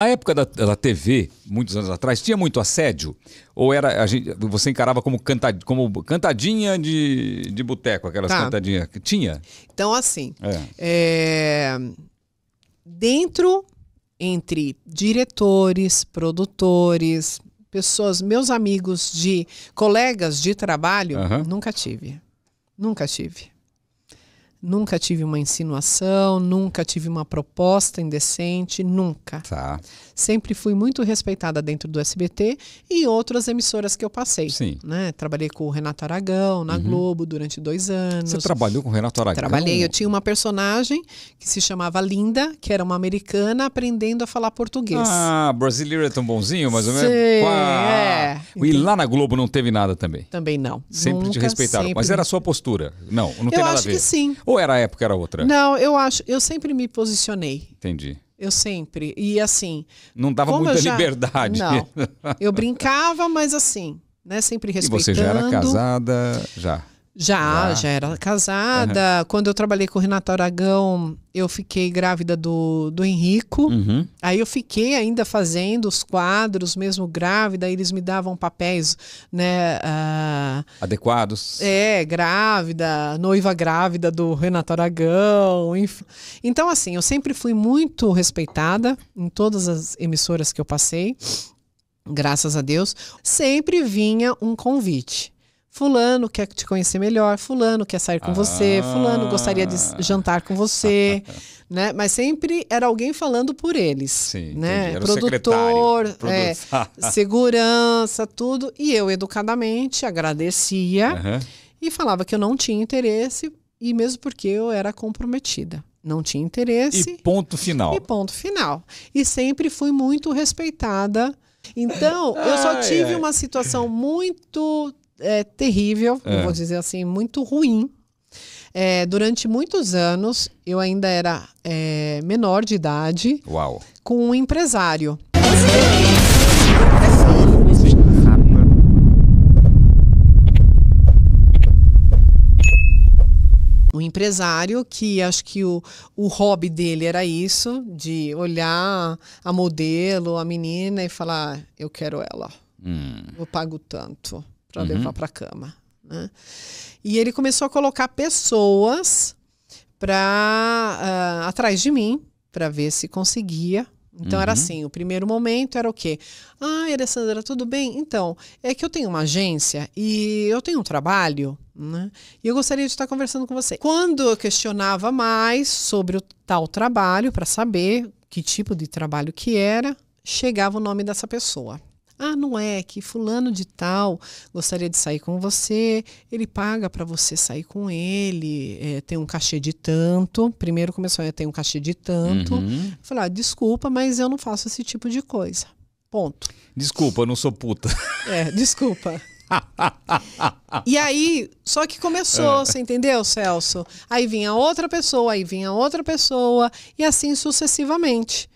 A época da, da, TV, muitos anos atrás, tinha muito assédio? Ou era a gente, você encarava como, canta, como cantadinha de, de boteco, aquelas tá. cantadinhas que tinha? Então, assim, é. É, dentro, entre diretores, produtores, pessoas, meus amigos de colegas de trabalho, uhum. nunca tive. Nunca tive. Nunca tive uma insinuação, nunca tive uma proposta indecente, nunca. Tá. Sempre fui muito respeitada dentro do SBT e outras emissoras que eu passei. Sim. Né? Trabalhei com o Renato Aragão na uhum. Globo durante dois anos. Você trabalhou com o Renato Aragão? Trabalhei. Eu tinha uma personagem que se chamava Linda, que era uma americana aprendendo a falar português. Ah, brasileiro é tão bonzinho, mais ou menos. Sim, é. E lá na Globo não teve nada também? Também não. Sempre nunca, te respeitaram. Sempre. Mas era a sua postura? Não, não eu tem nada a ver. Eu acho que sim. Ou era a época, era outra? Não, eu acho, eu sempre me posicionei. Entendi. Eu sempre. E assim. Não dava muita já... liberdade. Não. Eu brincava, mas assim, né? Sempre respeitando. E você já era casada? Já. Já, já, já era casada. Uhum. Quando eu trabalhei com o Renato Aragão, eu fiquei grávida do, do Henrico. Uhum. Aí eu fiquei ainda fazendo os quadros, mesmo grávida, eles me davam papéis, né? Uh, Adequados. É, grávida, noiva grávida do Renato Aragão. Então, assim, eu sempre fui muito respeitada em todas as emissoras que eu passei. Graças a Deus, sempre vinha um convite Fulano quer te conhecer melhor, fulano quer sair com ah. você, fulano ah. gostaria de jantar com você, né? Mas sempre era alguém falando por eles, Sim, né? Era Produtor, é, segurança, tudo. E eu educadamente agradecia uhum. e falava que eu não tinha interesse e mesmo porque eu era comprometida. Não tinha interesse. E ponto final. E ponto final. E sempre fui muito respeitada. Então, eu só tive ai. uma situação muito é, terrível, é. vou dizer assim, muito ruim. É, durante muitos anos, eu ainda era é, menor de idade, Uau. com um empresário. Um empresário que acho que o, o hobby dele era isso, de olhar a modelo, a menina e falar: eu quero ela, hum. eu pago tanto para uhum. levar para cama. Né? E ele começou a colocar pessoas para uh, ah, atrás de mim para ver se conseguia. Então uhum. era assim, o primeiro momento era o quê? Ah, Alessandra, tudo bem? Então, é que eu tenho uma agência e eu tenho um trabalho, né? E eu gostaria de estar conversando com você. Quando eu questionava mais sobre o tal trabalho para saber que tipo de trabalho que era, chegava o nome dessa pessoa. Ah, não é que fulano de tal gostaria de sair com você, ele paga para você sair com ele, é, tem um cachê de tanto. Primeiro começou a ter um cachê de tanto. Uhum. Falar, ah, desculpa, mas eu não faço esse tipo de coisa. Ponto. Desculpa, eu não sou puta. É, desculpa. e aí, só que começou, é. você entendeu, Celso? Aí vinha outra pessoa, aí vinha outra pessoa, e assim sucessivamente.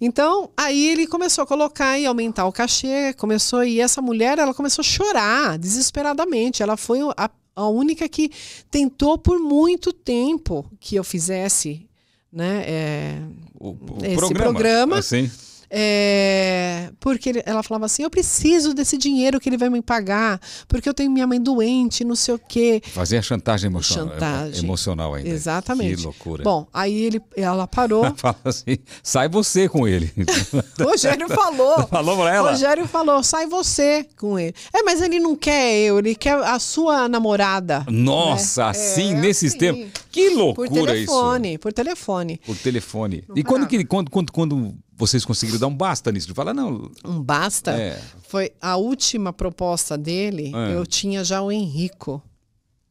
Então, aí ele começou a colocar e aumentar o cachê, começou e essa mulher, ela começou a chorar desesperadamente. Ela foi a, a única que tentou por muito tempo que eu fizesse né, é, o, o esse programa, programa assim. É, porque ela falava assim: eu preciso desse dinheiro que ele vai me pagar, porque eu tenho minha mãe doente, não sei o quê. Fazia chantagem emocional. É, chantagem. Emocional ainda. Exatamente. Que loucura. Bom, aí ele, ela parou. Ela fala assim: sai você com ele. Rogério falou. Falou pra ela? Rogério falou: sai você com ele. É, mas ele não quer eu, ele quer a sua namorada. Nossa, né? assim, é, nesses assim. tempos. Que loucura por telefone, isso. Por telefone, por telefone. Por telefone. E quando, que, quando, quando, quando vocês conseguiram dar um basta nisso, de falar, não. Um basta? É. Foi a última proposta dele, é. eu tinha já o Henrico.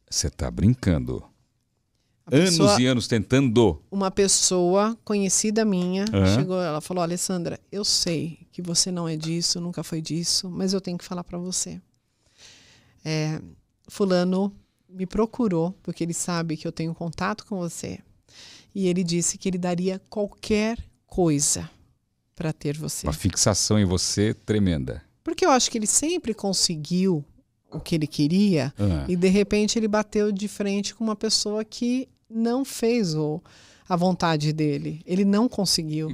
Você está brincando. anos e anos tentando. Uma pessoa conhecida minha uhum. chegou, ela falou: Alessandra, eu sei que você não é disso, nunca foi disso, mas eu tenho que falar para você. É, fulano me procurou porque ele sabe que eu tenho contato com você e ele disse que ele daria qualquer coisa para ter você. Uma fixação em você tremenda. Porque eu acho que ele sempre conseguiu o que ele queria uhum. e de repente ele bateu de frente com uma pessoa que não fez o, a vontade dele. Ele não conseguiu.